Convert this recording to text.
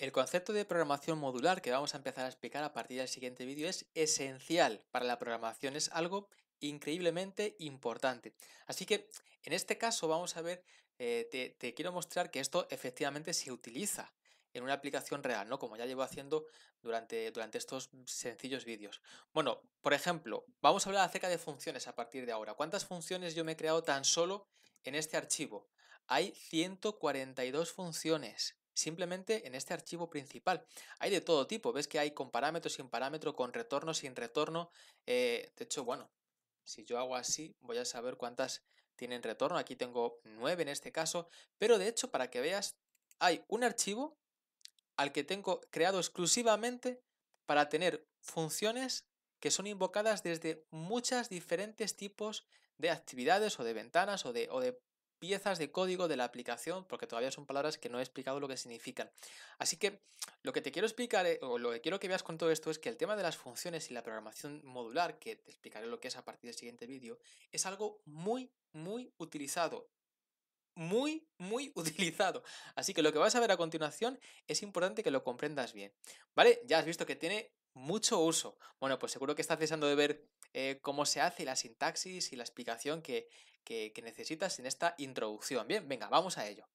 El concepto de programación modular que vamos a empezar a explicar a partir del siguiente vídeo es esencial para la programación, es algo increíblemente importante. Así que en este caso vamos a ver, eh, te, quiero mostrar que esto efectivamente se utiliza en una aplicación real, ¿no? Como ya llevo haciendo durante, durante estos sencillos vídeos. Bueno, por ejemplo, vamos a hablar acerca de funciones a partir de ahora. ¿Cuántas funciones yo me he creado tan solo en este archivo? Hay 142 funciones simplemente en este archivo principal. Hay de todo tipo, ves que hay con parámetros sin parámetro, con retorno, sin retorno. Eh, de hecho, bueno, si yo hago así, voy a saber cuántas tienen retorno. Aquí tengo nueve en este caso, pero de hecho, para que veas, hay un archivo al que tengo creado exclusivamente para tener funciones que son invocadas desde muchas diferentes tipos de actividades o de ventanas o de, o de piezas de código de la aplicación, porque todavía son palabras que no he explicado lo que significan. Así que lo que te quiero explicar, eh, o lo que quiero que veas con todo esto, es que el tema de las funciones y la programación modular, que te explicaré lo que es a partir del siguiente vídeo, es algo muy, muy utilizado. Muy, muy utilizado. Así que lo que vas a ver a continuación es importante que lo comprendas bien. ¿Vale? Ya has visto que tiene mucho uso. Bueno, pues seguro que estás deseando de ver eh, cómo se hace la sintaxis y la explicación que, que necesitas en esta introducción. Bien, venga, vamos a ello.